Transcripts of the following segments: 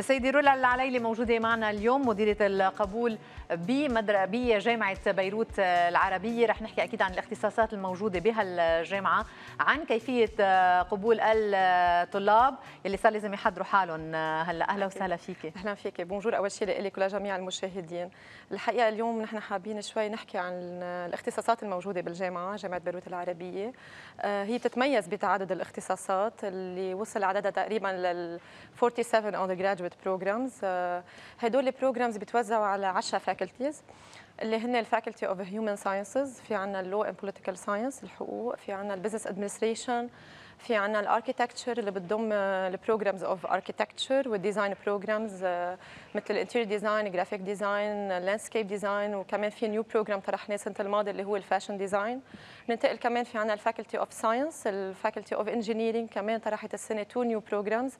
سيدي رولا العليلي موجودة معنا اليوم مديرة القبول بجامعة بيروت العربية رح نحكي أكيد عن الاختصاصات الموجودة بهالجامعة عن كيفية قبول الطلاب يلي صار لازم يحضروا حالهم هلا أهلا وسهلا فيك أهلا فيك بونجور أول شيء لك ولجميع المشاهدين الحقيقة اليوم نحن حابين شوي نحكي عن الاختصاصات الموجودة بالجامعة جامعة بيروت العربية آه، هي بتتميز بتعدد الاختصاصات اللي وصل عددها تقريبا لل 47 undergraduate graduate programs uh, هدول البروجرامز بتوزعوا على 10 faculties اللي هن الفاكولتي اوف هيومن ساينسز في عندنا اللو اند بوليتيكال ساينس الحقوق في عندنا البزنس ادمنستريشن في عنا الاركيتكتشر اللي بتضم البروجرامز اوف اركيتكتشر والديزاين بروجرامز مثل الانتيريور ديزاين جرافيك ديزاين لاندسكيب ديزاين وكمان في نيو بروجرام طرحناه السنه الماضيه اللي هو الفاشن ديزاين ننتقل كمان في عنا الفاكولتي اوف ساينس الفاكولتي اوف انجينيرينج كمان طرحت السنه تو نيو بروجرامز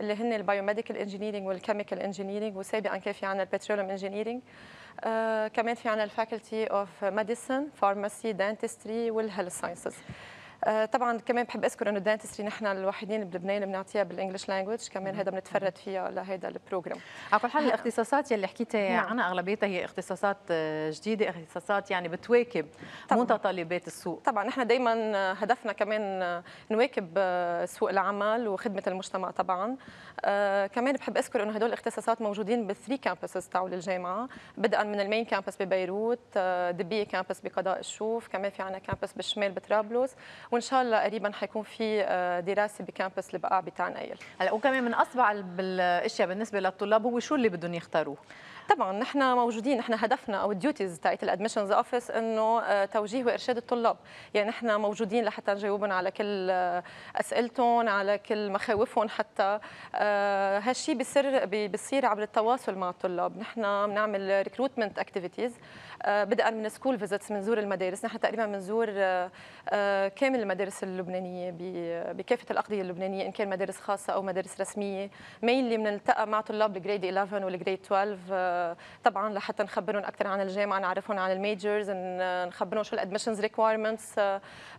اللي هن البايوميديكال انجينيرينج والكيميكال انجينيرينج وسابقا كان في عنا البتروليوم انجينيرينج آه، كمان في عنا الفاكولتي اوف ميديسن فارماسي دنتستري والهيلث ساينسز آه، طبعا كمان بحب اذكر انه دانتسري نحن الوحيدين بلبنان اللي بنعطيها بالانجلش لانجوج كمان هذا بنتفرد فيها لهذا البروجرام على كل حال الاختصاصات يلي حكيتي نعم. عنها اغلبيتها هي اختصاصات آه، جديده اختصاصات يعني بتواكب متطلبات السوق طبعا نحن دائما آه، هدفنا كمان نواكب سوق العمل وخدمه المجتمع طبعا كمان بحب اذكر انه هدول الاختصاصات موجودين بالثري كامبسز تاعوا للجامعه بدءا من المين كامبس ببيروت دبيه كامبس بقضاء الشوف كمان في عندنا كامبس بالشمال بطرابلس وان شاء الله قريبا حيكون في آه، دراسه بكامبس البقاع بتاع نايل هلا وكمان من اصبع الاشياء بالنسبه للطلاب هو شو اللي بدهم يختاروه طبعا نحن موجودين نحن هدفنا او الديوتيز تاعت الادمشنز اوفيس انه آه، توجيه وارشاد الطلاب يعني نحن موجودين لحتى نجاوبهم على كل آه، اسئلتهم على كل مخاوفهم حتى آه، هالشيء بيصير بيصير عبر التواصل مع الطلاب نحن بنعمل ريكروتمنت اكتيفيتيز بدءا من سكول فيزيتس بنزور المدارس نحن تقريبا بنزور كامل المدارس اللبنانيه بكافه الاقضيه اللبنانيه ان كان مدارس خاصه او مدارس رسميه مينلي بنلتقى مع طلاب الجريد 11 والجريد 12 طبعا لحتى نخبرهم اكثر عن الجامعه نعرفهم عن الميجرز نخبرهم شو الادمشنز ريكوايرمنتس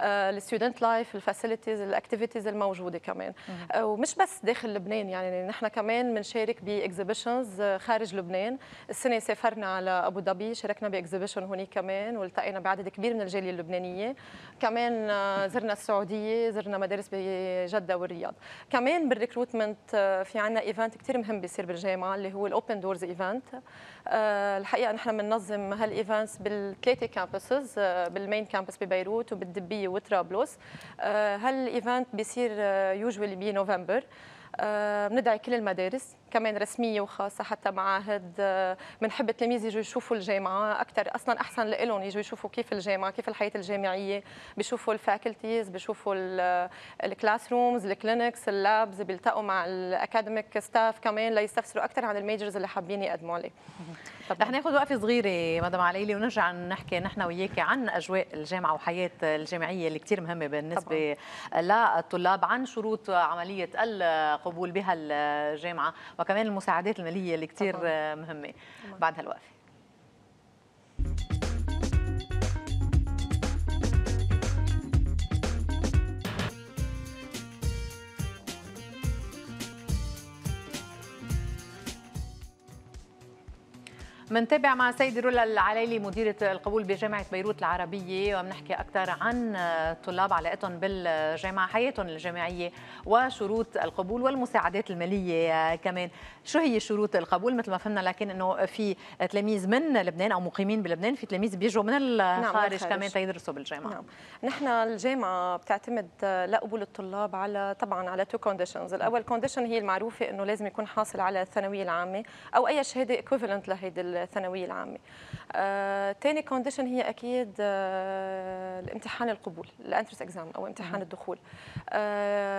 الستودنت لايف الفاسيلتيز الاكتيفيتيز الموجوده كمان آه، ومش بس داخل لبنان يعني نحن كمان بنشارك باكزيبيشنز آه، خارج لبنان السنه سافرنا على ابو ظبي شاركنا باكزيبيشن هناك كمان والتقينا بعدد كبير من الجاليه اللبنانيه كمان آه، زرنا السعوديه زرنا مدارس بجده والرياض كمان بالريكروتمنت في عنا ايفنت كثير مهم بيصير بالجامعه اللي هو الاوبن دورز ايفنت آه، الحقيقه نحن بننظم هالايفنتس بالثلاثه كامبسز آه، بالمين كامبس ببيروت وبالدبيه وطرابلس آه، هالايفنت بيصير يوجوالي بنوفمبر بندعي كل المدارس كمان رسميه وخاصه حتى معاهد بنحب التلاميذ يجوا يشوفوا الجامعه اكثر اصلا احسن لهم يجوا يشوفوا كيف الجامعه كيف الحياه الجامعيه بيشوفوا الفاكولتيز بيشوفوا الكلاس رومز الكلينكس اللابز بيلتقوا مع الاكاديميك ستاف كمان ليستفسروا اكثر عن الميجرز اللي حابين يقدموا لي رح ناخذ وقفه صغيره مدام عليلي ونرجع نحكي نحن وياكي عن اجواء الجامعه وحياه الجامعيه اللي كثير مهمه بالنسبه طبعا. للطلاب عن شروط عمليه القبول بهالجامعه وكمان المساعدات الماليه اللي كتير مهمه بعد هالوقفه منتابع مع السيدة رولا العلايلي مديرة القبول بجامعة بيروت العربية ومنحكي أكثر عن آه، طلاب علاقتهم بالجامعة حياتهم الجامعية وشروط القبول والمساعدات المالية آه، كمان شو هي شروط القبول مثل ما فهمنا لكن أنه في تلاميذ من لبنان أو مقيمين بلبنان في تلاميذ بيجوا من نعم، الخارج نعم كمان تيدرسوا بالجامعة نعم. نحن الجامعة بتعتمد آه، لقبول الطلاب على طبعا على تو كونديشنز الأول كونديشن هي المعروفة أنه لازم يكون حاصل على الثانوية العامة أو أي شهادة اكويفالنت لهيدي الثانويه العامه ثاني آه، كونديشن هي اكيد آه، الامتحان القبول الانترس اكزام او امتحان الدخول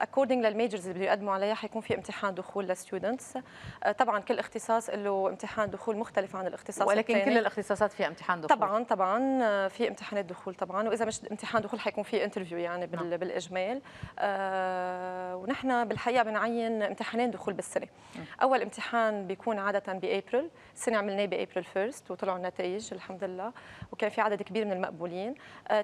اكوردنج آه، للميجرز اللي بيقدموا يقدموا عليها حيكون في امتحان دخول للستودنتس طبعا كل اختصاص له امتحان دخول مختلف عن الاختصاص ولكن التاني. كل الاختصاصات فيها امتحان دخول طبعا طبعا في امتحانات دخول طبعا واذا مش امتحان دخول حيكون في انترفيو يعني نعم. بالاجمال ونحن بالحقيقه بنعين امتحانين دخول بالسنه اول امتحان بيكون عاده بابريل السنه عملناه ابريل 1 وطلعوا النتائج الحمد لله وكان في عدد كبير من المقبولين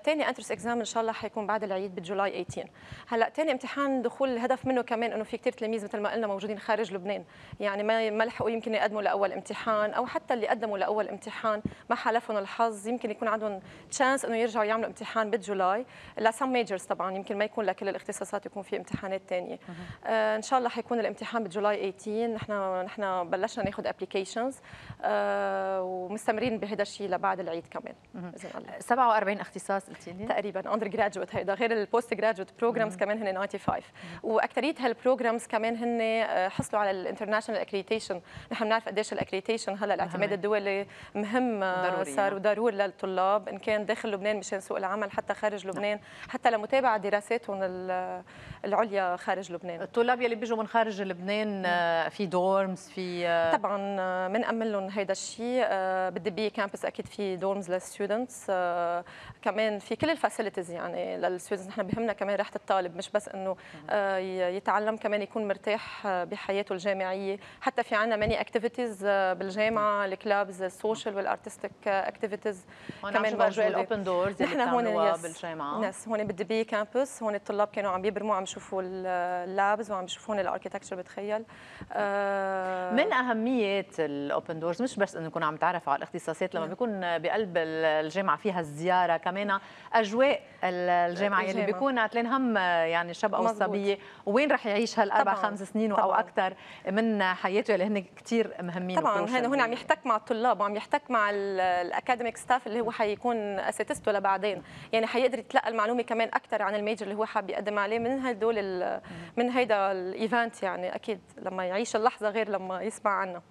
ثاني انترس اكزام ان شاء الله حيكون بعد العيد بجولاي 18 هلا ثاني امتحان دخول الهدف منه كمان انه في كثير تلاميذ مثل ما قلنا موجودين خارج لبنان يعني ما ما لحقوا يمكن يقدموا لاول امتحان او حتى اللي قدموا لاول امتحان ما حالفهم الحظ يمكن يكون عندهم تشانس انه يرجعوا يعملوا امتحان بجولاي لسام ميجرز طبعا يمكن ما يكون لكل الاختصاصات يكون في امتحانات ثانيه آه ان شاء الله حيكون الامتحان بجولاي 18 نحن نحن بلشنا ناخذ ابلكيشنز آه ومستمرين بهذا الشيء لبعد العيد كمان باذن الله 47 اختصاص قلت لي تقريبا اندر جراجويت هيدا غير البوست جراجويت بروجرامز كمان هن 95 واكثريه هالبروجرامز كمان هن آه، حصلوا على الانترناشونال اكريتيشن نحن بنعرف قديش الاكريتيشن هلا الاعتماد الدولي مهم آه، ضروري صار وضروري نعم. للطلاب ان كان داخل لبنان مشان سوق العمل حتى خارج نعم. لبنان حتى لمتابعه دراساتهم آه، العليا خارج لبنان الطلاب يلي بيجوا من خارج لبنان في دورمز في طبعا بنأمن لهم هيدا الشيء شيء آه، بي كامبس اكيد في دورمز للستودنتس آه، كمان في كل الفاسيلتيز يعني للستودنتس نحن بهمنا كمان راحه الطالب مش بس انه آه، يتعلم كمان يكون مرتاح بحياته الجامعيه حتى في عندنا ماني اكتيفيتيز بالجامعه الكلابز السوشيال والارتستيك اكتيفيتيز كمان موجوده الاوبن دورز نحن هون بالجامعه ناس هون بي كامبس هون الطلاب كانوا عم يبرموا عم يشوفوا اللابز وعم يشوفوا هون الاركيتكتشر بتخيل من اهميه الاوبن دورز مش بس انه نكون عم تعرفوا على الاختصاصات لما نعم. بيكون بقلب الجامعه فيها الزياره كمان اجواء الجامعه اللي يعني بيكون عتلين هم يعني الشاب او الصبيه وين رح يعيش هالاربع خمس سنين او اكثر من حياته اللي هن كثير مهمين طبعا هنا هون عم يحتك مع الطلاب وعم يحتك مع الاكاديميك ستاف اللي هو حيكون اساتذته لبعدين يعني حيقدر يتلقى المعلومه كمان اكثر عن الميجر اللي هو حاب يقدم عليه من هدول من هيدا الايفنت يعني اكيد لما يعيش اللحظه غير لما يسمع عنها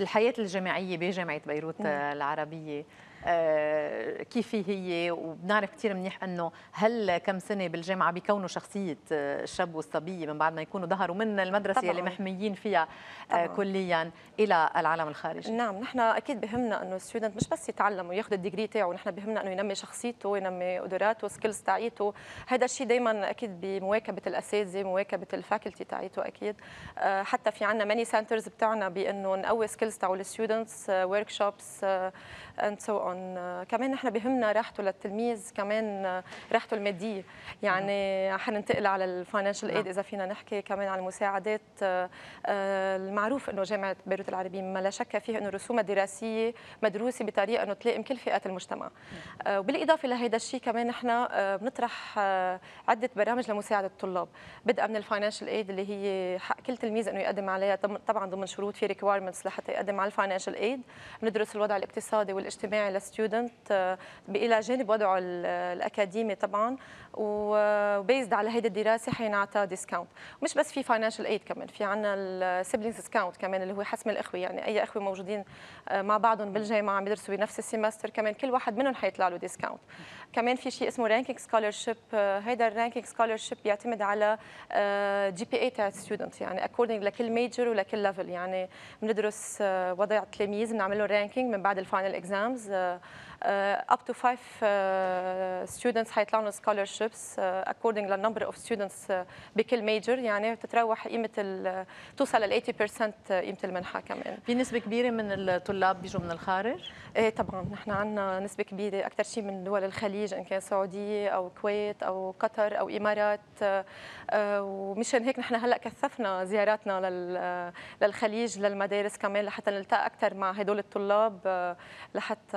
الحياة الجامعية بجامعة بيروت مم. نعم. آه، العربية آه، كيف هي وبنعرف كثير منيح انه هل كم سنه بالجامعه بيكونوا شخصيه آه، الشاب والصبيه من بعد ما يكونوا ظهروا من المدرسه طبعاً. اللي محميين فيها طبعاً. كليا الى العالم الخارجي نعم نحن اكيد بهمنا انه الستودنت مش بس يتعلم وياخذ الديجري تاعه نحن بهمنا انه ينمي شخصيته ينمي قدراته سكيلز تاعيته هذا الشيء دائما اكيد بمواكبه الاساتذه مواكبه الفاكولتي تاعيته اكيد حتى في عندنا ماني سنترز بتاعنا بانه نقوي سكيلز سكيلز تاعو الستودنتس ورك شوبس اند سو اون كمان نحن بهمنا راحته للتلميذ كمان آه، راحته الماديه يعني نعم. حننتقل على الفاينانشال ايد نعم. اذا فينا نحكي كمان على المساعدات آه، آه، المعروف انه جامعه بيروت العربيه ما لا شك فيه انه رسومها الدراسيه مدروسه بطريقه انه تلائم كل فئات المجتمع نعم. وبالاضافه لهذا الشيء كمان نحن بنطرح عده برامج لمساعده الطلاب بدءا من الفاينانشال ايد اللي هي حق كل تلميذ انه يقدم عليها طبعا ضمن شروط في ريكوايرمنتس لحتى يقدم على الفاينانشال ايد بندرس الوضع الاقتصادي والاجتماعي للستودنت آه، الى جانب وضعه الاكاديمي طبعا وبيزد على هيدي الدراسه حينعطى ديسكاونت مش بس في فاينانشال ايد كمان في عندنا السيبلينز ديسكاونت كمان اللي هو حسم الاخوه يعني اي اخوه موجودين آه، مع بعضهم بالجامعه عم يدرسوا بنفس السيمستر كمان كل واحد منهم حيطلع له ديسكاونت كمان في شيء اسمه رانكينج آه، سكولرشيب هيدا الرانكينج سكولرشيب يعتمد على جي بي اي تاع ستودنت يعني اكوردنج لكل ميجر ولكل ليفل يعني بندرس وضع التلاميذ بنعمل له رانكينج من بعد الفاينل اكزامز آه، Uh, up to five uh, students حيطلعوا لهم scholarships uh, according to of students uh, بكل major يعني تتراوح قيمه توصل لل 80% قيمه المنحه كمان في نسبه كبيره من الطلاب بيجوا من الخارج؟ ايه طبعا نحن عندنا نسبه كبيره اكثر شيء من دول الخليج ان كان سعوديه او كويت او قطر او امارات ومشان هيك نحن هلا كثفنا زياراتنا للخليج للمدارس كمان لحتى نلتقى اكثر مع هدول الطلاب لحتى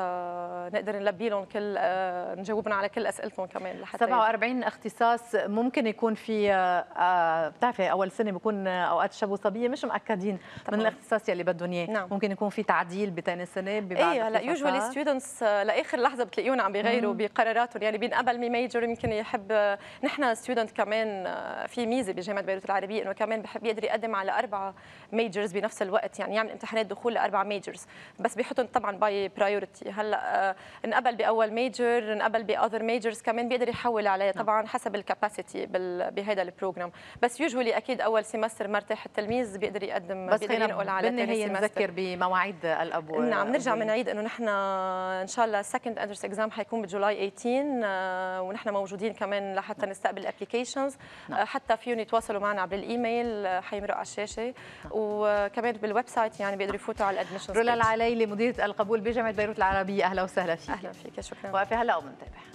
نقدر نلبي لهم كل آه، نجاوبنا على كل اسئلتهم كمان لحتى 47 اختصاص ممكن يكون في آه، آه، بتعرفي اول سنه بكون اوقات الشباب وصبيه مش مأكدين طبعا. من الاختصاص يلي بدهم اياه نعم. ممكن يكون في تعديل بثاني سنه ببعض ايه هلا يوجوالي ستودنتس لاخر لحظه بتلاقيهم عم بيغيروا بقراراتهم يعني بينقبل ميجر يمكن يحب نحن ستودنت كمان في ميزه بجامعه بيروت العربيه انه كمان بحب يقدر يقدم على اربع ميجرز بنفس الوقت يعني يعمل امتحانات دخول لاربع ميجرز بس بيحطهم طبعا باي برايورتي هلا انقبل باول ميجر انقبل باذر ميجرز كمان بيقدر يحول عليه نعم. طبعا حسب الكاباسيتي بهذا البروجرام بس يوجولي اكيد اول سيمستر مرتاح التلميذ بيقدر يقدم بس بيقدر ينقل على ثاني سيمستر نذكر بمواعيد الاب نعم نرجع بنعيد انه نحن ان شاء الله السكند اندرس اكزام حيكون بجولاي 18 آه، ونحن موجودين كمان لحتى نعم. نستقبل نعم. الابلكيشنز آه، حتى فيهم يتواصلوا معنا عبر الايميل آه، حيمرق على الشاشه وكمان بالويب سايت يعني بيقدروا يفوتوا على الادمشنز رولا العلي مديره القبول بجامعه بيروت العربيه اهلا وسهلا وسهلا فيك اهلا فيك شكرا وفي هلا وبنتابع